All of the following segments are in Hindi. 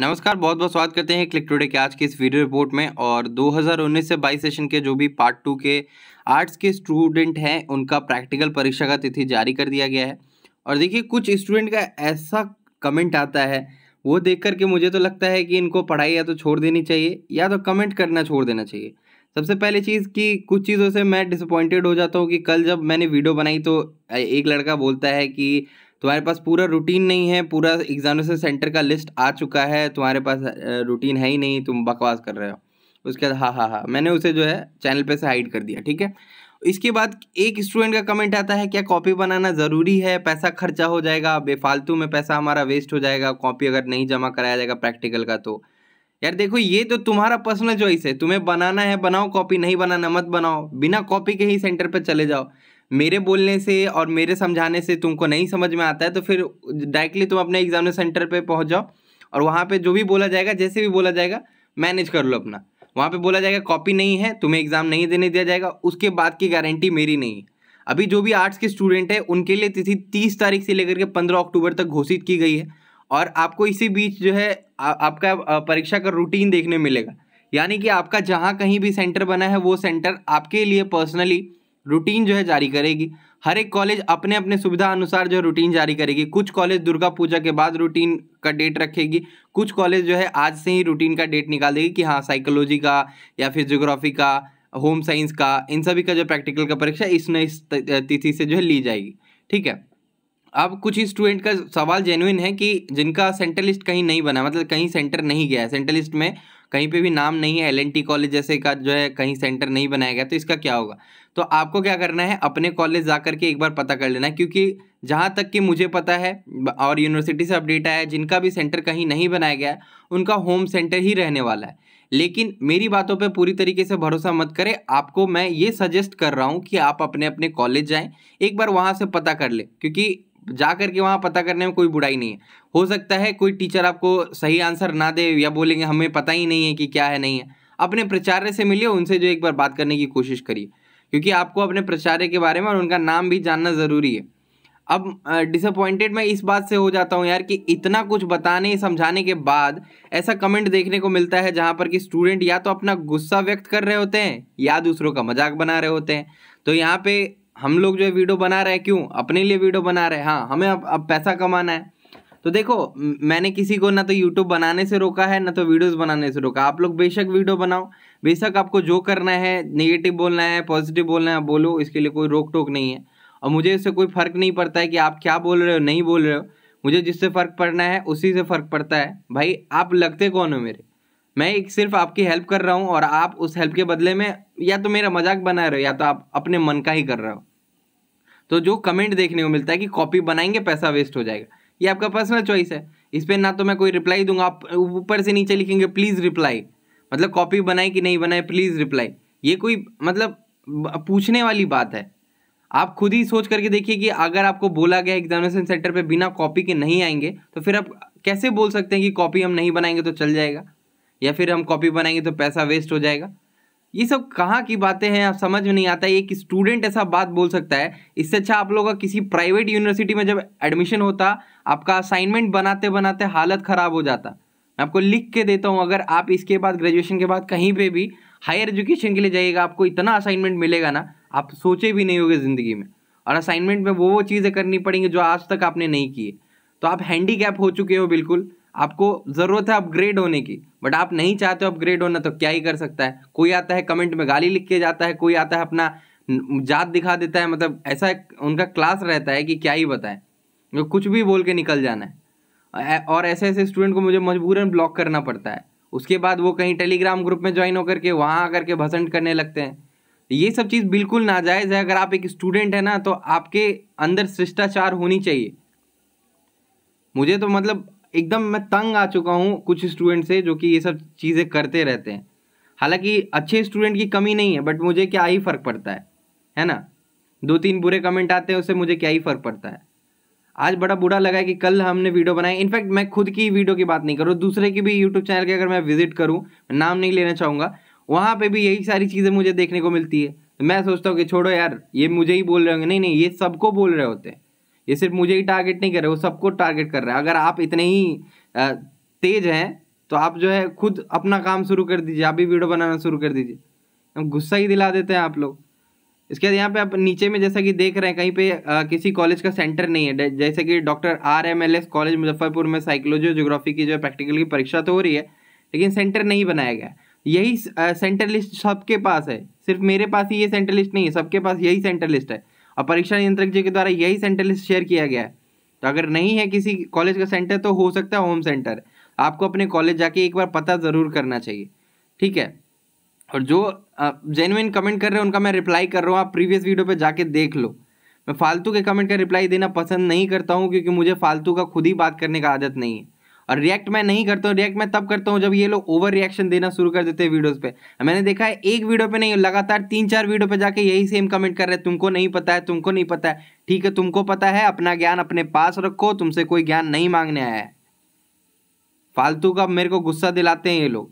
नमस्कार बहुत बहुत स्वागत करते हैं क्लिक टुडे के आज की इस वीडियो रिपोर्ट में और 2019 से 22 सेशन के जो भी पार्ट टू के आर्ट्स के स्टूडेंट हैं उनका प्रैक्टिकल परीक्षा का तिथि जारी कर दिया गया है और देखिए कुछ स्टूडेंट का ऐसा कमेंट आता है वो देख करके मुझे तो लगता है कि इनको पढ़ाई या तो छोड़ देनी चाहिए या तो कमेंट करना छोड़ देना चाहिए सबसे पहले चीज़ कि कुछ चीज़ों से मैं डिसअपॉइंटेड हो जाता हूँ कि कल जब मैंने वीडियो बनाई तो एक लड़का बोलता है कि तुम्हारे पास पूरा रूटीन नहीं है पूरा एग्जामिनेशन सेंटर का लिस्ट आ चुका है तुम्हारे पास रूटीन है ही नहीं तुम बकवास कर रहे हो उसके बाद हाँ हाँ हाँ मैंने उसे जो है चैनल पे से हाइड कर दिया ठीक है इसके बाद एक स्टूडेंट का कमेंट आता है क्या कॉपी बनाना ज़रूरी है पैसा खर्चा हो जाएगा बेफालतू में पैसा हमारा वेस्ट हो जाएगा कॉपी अगर नहीं जमा कराया जाएगा प्रैक्टिकल का तो यार देखो ये तो तुम्हारा पर्सनल चॉइस है तुम्हें बनाना है बनाओ कॉपी नहीं बनाना मत बनाओ बिना कॉपी के ही सेंटर पर चले जाओ मेरे बोलने से और मेरे समझाने से तुमको नहीं समझ में आता है तो फिर डायरेक्टली तुम अपने एग्जाम सेंटर पर पहुँच जाओ और वहाँ पर जो भी बोला जाएगा जैसे भी बोला जाएगा मैनेज कर लो अपना वहाँ पे बोला जाएगा कॉपी नहीं है तुम्हें एग्ज़ाम नहीं देने दिया जाएगा उसके बाद की गारंटी मेरी नहीं है अभी जो भी आर्ट्स के स्टूडेंट है उनके लिए तिथि तीस तारीख से लेकर के पंद्रह अक्टूबर तक घोषित की गई है और आपको इसी बीच जो है आ, आपका परीक्षा का रूटीन देखने मिलेगा यानी कि आपका जहाँ कहीं भी सेंटर बना है वो सेंटर आपके लिए पर्सनली रूटीन जो है जारी करेगी हर एक कॉलेज अपने अपने सुविधा अनुसार जो रूटीन जारी करेगी कुछ कॉलेज दुर्गा पूजा के बाद रूटीन का डेट रखेगी कुछ कॉलेज जो है आज से ही रूटीन का डेट निकाल देगी कि हाँ साइकोलॉजी का या फिर जोग्राफी का होम साइंस का इन सभी का जो प्रैक्टिकल का परीक्षा इस नई तिथि से जो है ली जाएगी ठीक है अब कुछ ही स्टूडेंट का सवाल जेन्यून है कि जिनका सेंट्रल लिस्ट कहीं नहीं बना मतलब कहीं सेंटर नहीं गया है सेंटर लिस्ट में कहीं पे भी नाम नहीं है एल कॉलेज जैसे का जो है कहीं सेंटर नहीं बनाया गया तो इसका क्या होगा तो आपको क्या करना है अपने कॉलेज जा कर के एक बार पता कर लेना क्योंकि जहाँ तक कि मुझे पता है और यूनिवर्सिटी से अपडेट आया है जिनका भी सेंटर कहीं नहीं बनाया गया उनका होम सेंटर ही रहने वाला है लेकिन मेरी बातों पे पूरी तरीके से भरोसा मत करें आपको मैं ये सजेस्ट कर रहा हूँ कि आप अपने अपने कॉलेज जाएं एक बार वहाँ से पता कर लें क्योंकि जा करके वहाँ पता करने में कोई बुराई नहीं है हो सकता है कोई टीचर आपको सही आंसर ना दे या बोलेंगे हमें पता ही नहीं है कि क्या है नहीं है अपने प्राचार्य से मिलिए उनसे जो एक बार बात करने की कोशिश करिए क्योंकि आपको अपने प्रचार्य के बारे में और उनका नाम भी जानना ज़रूरी है अब डिसअपॉइंटेड मैं इस बात से हो जाता हूँ यार कि इतना कुछ बताने समझाने के बाद ऐसा कमेंट देखने को मिलता है जहाँ पर कि स्टूडेंट या तो अपना गुस्सा व्यक्त कर रहे होते हैं या दूसरों का मजाक बना रहे होते हैं तो यहाँ पे हम लोग जो है वीडियो बना रहे हैं क्यों अपने लिए वीडियो बना रहे हैं हाँ हमें अब अब पैसा कमाना है तो देखो मैंने किसी को ना तो यूट्यूब बनाने से रोका है ना तो वीडियोस बनाने से रोका आप लोग बेशक वीडियो बनाओ बेशक आपको जो करना है नेगेटिव बोलना है पॉजिटिव बोलना है बोलो इसके लिए कोई रोक टोक नहीं है और मुझे इससे कोई फ़र्क नहीं पड़ता है कि आप क्या बोल रहे हो नहीं बोल रहे हो मुझे जिससे फ़र्क पड़ना है उसी से फ़र्क पड़ता है भाई आप लगते कौन हो मेरे मैं एक सिर्फ आपकी हेल्प कर रहा हूँ और आप उस हेल्प के बदले में या तो मेरा मजाक बना रहे हो या तो आप अपने मन का ही कर रहे हो तो जो कमेंट देखने को मिलता है कि कॉपी बनाएंगे पैसा वेस्ट हो जाएगा ये आपका पर्सनल चॉइस है इस पर ना तो मैं कोई रिप्लाई दूंगा आप ऊपर से नीचे लिखेंगे प्लीज़ रिप्लाई मतलब कॉपी बनाए कि नहीं बनाए प्लीज़ रिप्लाई ये कोई मतलब पूछने वाली बात है आप खुद ही सोच करके देखिए कि अगर आपको बोला गया एग्जामिनेशन सेंटर पे बिना कॉपी के नहीं आएंगे तो फिर आप कैसे बोल सकते हैं कि कॉपी हम नहीं बनाएंगे तो चल जाएगा या फिर हम कॉपी बनाएंगे तो पैसा वेस्ट हो जाएगा ये सब कहाँ की बातें हैं आप समझ में नहीं आता एक स्टूडेंट ऐसा बात बोल सकता है इससे अच्छा आप लोगों का किसी प्राइवेट यूनिवर्सिटी में जब एडमिशन होता आपका असाइनमेंट बनाते बनाते हालत ख़राब हो जाता मैं आपको लिख के देता हूँ अगर आप इसके बाद ग्रेजुएशन के बाद कहीं पे भी हायर एजुकेशन के लिए जाइएगा आपको इतना असाइनमेंट मिलेगा ना आप सोचे भी नहीं होगे ज़िंदगी में और असाइनमेंट में वो वो चीज़ें करनी पड़ेंगी जो आज तक आपने नहीं किए तो आप हैंडी हो चुके हो बिल्कुल आपको ज़रूरत है अपग्रेड होने की बट आप नहीं चाहते हो अपग्रेड होना तो क्या ही कर सकता है कोई आता है कमेंट में गाली लिख के जाता है कोई आता है अपना जात दिखा देता है मतलब ऐसा उनका क्लास रहता है कि क्या ही बताए जो कुछ भी बोल के निकल जाना है और ऐसे ऐसे स्टूडेंट को मुझे मजबूरन ब्लॉक करना पड़ता है उसके बाद वो कहीं टेलीग्राम ग्रुप में ज्वाइन होकर के वहाँ आकर के भसंट करने लगते हैं ये सब चीज़ बिल्कुल नाजायज़ है अगर आप एक स्टूडेंट है ना तो आपके अंदर शिष्टाचार होनी चाहिए मुझे तो मतलब एकदम मैं तंग आ चुका हूँ कुछ स्टूडेंट से जो कि ये सब चीज़ें करते रहते हैं हालांकि अच्छे स्टूडेंट की कमी नहीं है बट मुझे क्या ही फ़र्क पड़ता है है ना दो तीन बुरे कमेंट आते हैं उससे मुझे क्या ही फ़र्क पड़ता है आज बड़ा बुरा लगा है कि कल हमने वीडियो बनाई इनफैक्ट मैं खुद की वीडियो की बात नहीं करूँ दूसरे की भी यूट्यूब चैनल के अगर मैं विजिट करूँ नाम नहीं लेना चाहूँगा वहाँ पर भी यही सारी चीज़ें मुझे देखने को मिलती है तो मैं सोचता हूँ कि छोड़ो यार ये मुझे ही बोल रहे होंगे नहीं नहीं ये सबको बोल रहे होते हैं ये सिर्फ मुझे ही टारगेट नहीं कर रहे वो सबको टारगेट कर रहा है अगर आप इतने ही तेज हैं तो आप जो है खुद अपना काम शुरू कर दीजिए आप भी वीडियो बनाना शुरू कर दीजिए हम गुस्सा ही दिला देते हैं आप लोग इसके बाद यहाँ पे आप नीचे में जैसा कि देख रहे हैं कहीं पे आ, किसी कॉलेज का सेंटर नहीं है जैसे कि doctor R M L S college Muzaffarpur में साइकोलॉजी और जोग्राफी की जो है प्रैक्टिकल की परीक्षा तो हो रही है लेकिन सेंटर नहीं बनाया गया यही सेंटर लिस्ट सबके पास है सिर्फ मेरे पास ही ये सेंटर लिस्ट नहीं है सबके पास यही सेंटर लिस्ट है अब परीक्षा नियंत्रक जी के द्वारा यही सेंटर लिस्ट शेयर किया गया है तो अगर नहीं है किसी कॉलेज का सेंटर तो हो सकता है होम सेंटर आपको अपने कॉलेज जाके एक बार पता ज़रूर करना चाहिए ठीक है और जो जेनुइन कमेंट कर रहे हैं उनका मैं रिप्लाई कर रहा हूँ आप प्रीवियस वीडियो पर जाके देख लो मैं फालतू के कमेंट का रिप्लाई देना पसंद नहीं करता हूँ क्योंकि मुझे फालतू का खुद ही बात करने का आदत नहीं है और रिएक्ट मैं नहीं करता हूँ रिएक्ट मैं तब करता हूँ जब ये लोग ओवर रिएक्शन देना शुरू कर देते हैं वीडियोज़ पे मैंने देखा है एक वीडियो पे नहीं लगातार तीन चार वीडियो पे जाके यही सेम कमेंट कर रहे हैं तुमको नहीं पता है तुमको नहीं पता है ठीक है तुमको पता है अपना ज्ञान अपने पास रखो तुमसे कोई ज्ञान नहीं मांगने आया है फालतू का मेरे को गुस्सा दिलाते हैं ये लोग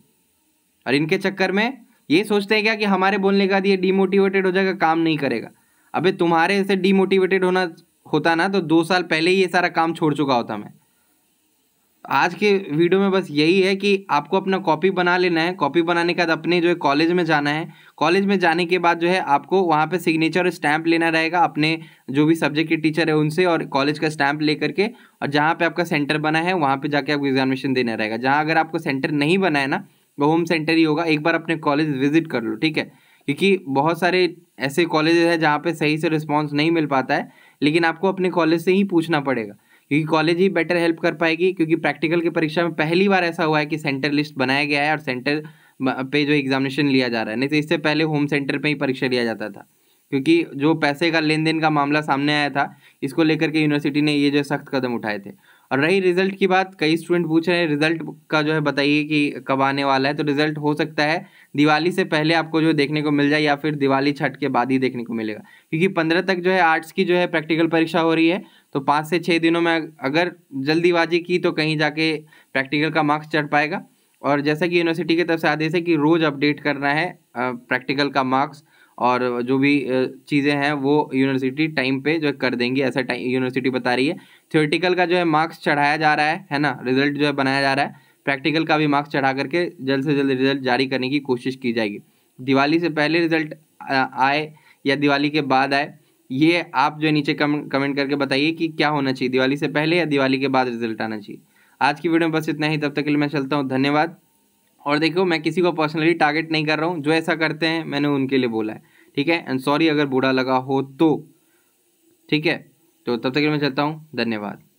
और इनके चक्कर में ये सोचते हैं क्या कि हमारे बोलने का ये डीमोटिवेटेड हो जाएगा काम नहीं करेगा अबे तुम्हारे से डीमोटिवेटेड होना होता ना तो दो साल पहले ही ये सारा काम छोड़ चुका होता मैं आज के वीडियो में बस यही है कि आपको अपना कॉपी बना लेना है कॉपी बनाने के बाद अपने जो है कॉलेज में जाना है कॉलेज में जाने के बाद जो है आपको वहाँ पे सिग्नेचर और स्टैंप लेना रहेगा अपने जो भी सब्जेक्ट के टीचर है उनसे और कॉलेज का स्टैंप ले करके और जहाँ पे आपका सेंटर बना है वहाँ पर जाके आपको एग्जामिनेशन देना रहेगा जहाँ अगर आपको सेंटर नहीं बना है ना वो होम सेंटर ही होगा एक बार अपने कॉलेज विजिट कर लो ठीक है क्योंकि बहुत सारे ऐसे कॉलेजेस हैं जहाँ पर सही से रिस्पॉन्स नहीं मिल पाता है लेकिन आपको अपने कॉलेज से ही पूछना पड़ेगा क्योंकि कॉलेज ही बेटर हेल्प कर पाएगी क्योंकि प्रैक्टिकल की परीक्षा में पहली बार ऐसा हुआ है कि सेंटर लिस्ट बनाया गया है और सेंटर पे जो एग्जामिनेशन लिया जा रहा है नहीं तो इससे पहले होम सेंटर पे ही परीक्षा लिया जाता था क्योंकि जो पैसे का लेन देन का मामला सामने आया था इसको लेकर के यूनिवर्सिटी ने ये जो सख्त कदम उठाए थे और रही रिजल्ट की बात कई स्टूडेंट पूछ रहे हैं रिजल्ट का जो है बताइए कि कब आने वाला है तो रिजल्ट हो सकता है दिवाली से पहले आपको जो देखने को मिल जाए या फिर दिवाली छठ के बाद ही देखने को मिलेगा क्योंकि पंद्रह तक जो है आर्ट्स की जो है प्रैक्टिकल परीक्षा हो रही है तो पाँच से छः दिनों में अगर जल्दीबाजी की तो कहीं जाके प्रैक्टिकल का मार्क्स चढ़ पाएगा और जैसा कि यूनिवर्सिटी की तरफ से आदेश है कि रोज़ अपडेट करना है प्रैक्टिकल का मार्क्स और जो भी चीज़ें हैं वो यूनिवर्सिटी टाइम पे जो कर देंगी ऐसा टाइम यूनिवर्सिटी बता रही है थियोटिकल का जो है मार्क्स चढ़ाया जा रहा है है ना रिजल्ट जो है बनाया जा रहा है प्रैक्टिकल का भी मार्क्स चढ़ा करके जल्द से जल्द रिजल्ट जारी करने की कोशिश की जाएगी दिवाली से पहले रिजल्ट आए या दिवाली के बाद आए ये आप जो है नीचे कम कमेंट करके बताइए कि क्या होना चाहिए दिवाली से पहले या दिवाली के बाद रिजल्ट आना चाहिए आज की वीडियो में बस इतना ही तब तक के लिए मैं चलता हूँ धन्यवाद और देखो मैं किसी को पर्सनली टारगेट नहीं कर रहा हूँ जो ऐसा करते हैं मैंने उनके लिए बोला है ठीक है एंड सॉरी अगर बुरा लगा हो तो ठीक है तो तब तक मैं चलता हूँ धन्यवाद